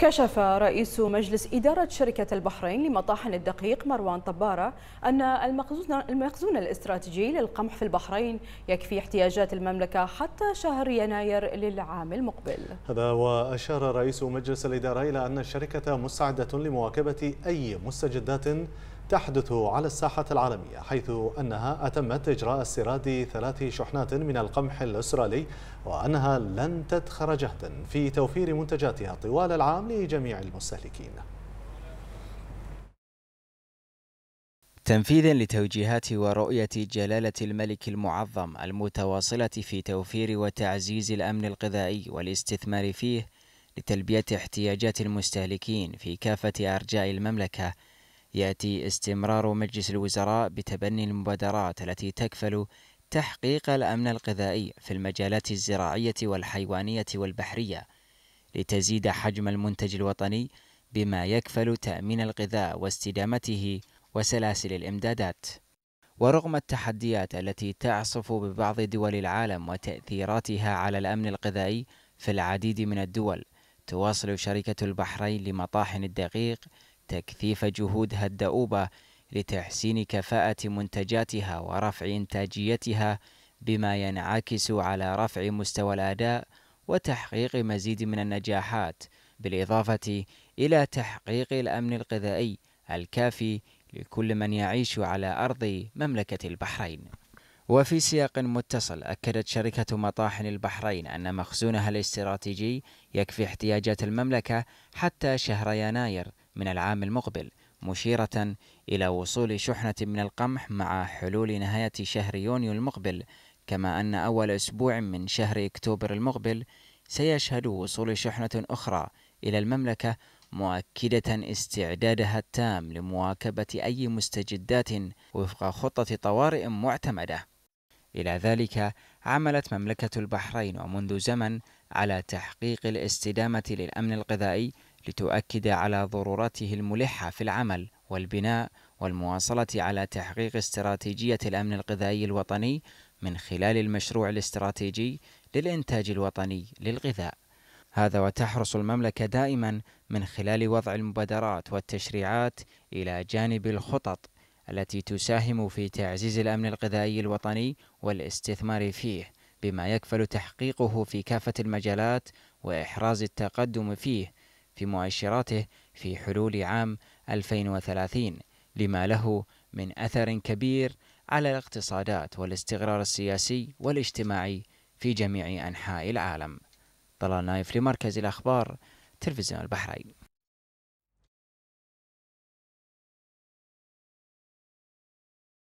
كشف رئيس مجلس إدارة شركة البحرين لمطاحن الدقيق مروان طبارة أن المخزون الاستراتيجي للقمح في البحرين يكفي احتياجات المملكة حتى شهر يناير للعام المقبل هذا وأشار رئيس مجلس الإدارة إلى أن الشركة مستعدة لمواكبة أي مستجدات تحدث على الساحة العالمية حيث أنها أتمت إجراء استيراد ثلاث شحنات من القمح الأسترالي وأنها لن تدخر جهدا في توفير منتجاتها طوال العام لجميع المستهلكين تنفيذا لتوجيهات ورؤية جلالة الملك المعظم المتواصلة في توفير وتعزيز الأمن الغذائي والاستثمار فيه لتلبية احتياجات المستهلكين في كافة أرجاء المملكة يأتي استمرار مجلس الوزراء بتبني المبادرات التي تكفل تحقيق الأمن الغذائي في المجالات الزراعية والحيوانية والبحرية لتزيد حجم المنتج الوطني بما يكفل تأمين الغذاء واستدامته وسلاسل الإمدادات. ورغم التحديات التي تعصف ببعض دول العالم وتأثيراتها على الأمن الغذائي في العديد من الدول، تواصل شركة البحرين لمطاحن الدقيق تكثيف جهودها الدؤوبة لتحسين كفاءة منتجاتها ورفع إنتاجيتها بما ينعكس على رفع مستوى الأداء وتحقيق مزيد من النجاحات بالإضافة إلى تحقيق الأمن الغذائي الكافي لكل من يعيش على أرض مملكة البحرين وفي سياق متصل أكدت شركة مطاحن البحرين أن مخزونها الاستراتيجي يكفي احتياجات المملكة حتى شهر يناير من العام المقبل مشيرة إلى وصول شحنة من القمح مع حلول نهاية شهر يونيو المقبل كما أن أول أسبوع من شهر أكتوبر المقبل سيشهد وصول شحنة أخرى إلى المملكة مؤكدة استعدادها التام لمواكبة أي مستجدات وفق خطة طوارئ معتمدة. إلى ذلك عملت مملكة البحرين ومنذ زمن على تحقيق الاستدامة للأمن الغذائي لتؤكد على ضرورته الملحة في العمل والبناء والمواصلة على تحقيق استراتيجية الأمن الغذائي الوطني من خلال المشروع الاستراتيجي للإنتاج الوطني للغذاء. هذا وتحرص المملكة دائما من خلال وضع المبادرات والتشريعات إلى جانب الخطط التي تساهم في تعزيز الأمن الغذائي الوطني والاستثمار فيه بما يكفل تحقيقه في كافة المجالات وإحراز التقدم فيه في مؤشراته في حلول عام 2030 لما له من أثر كبير على الاقتصادات والاستقرار السياسي والاجتماعي في جميع أنحاء العالم طلال نايف لمركز الأخبار تلفزيون البحرين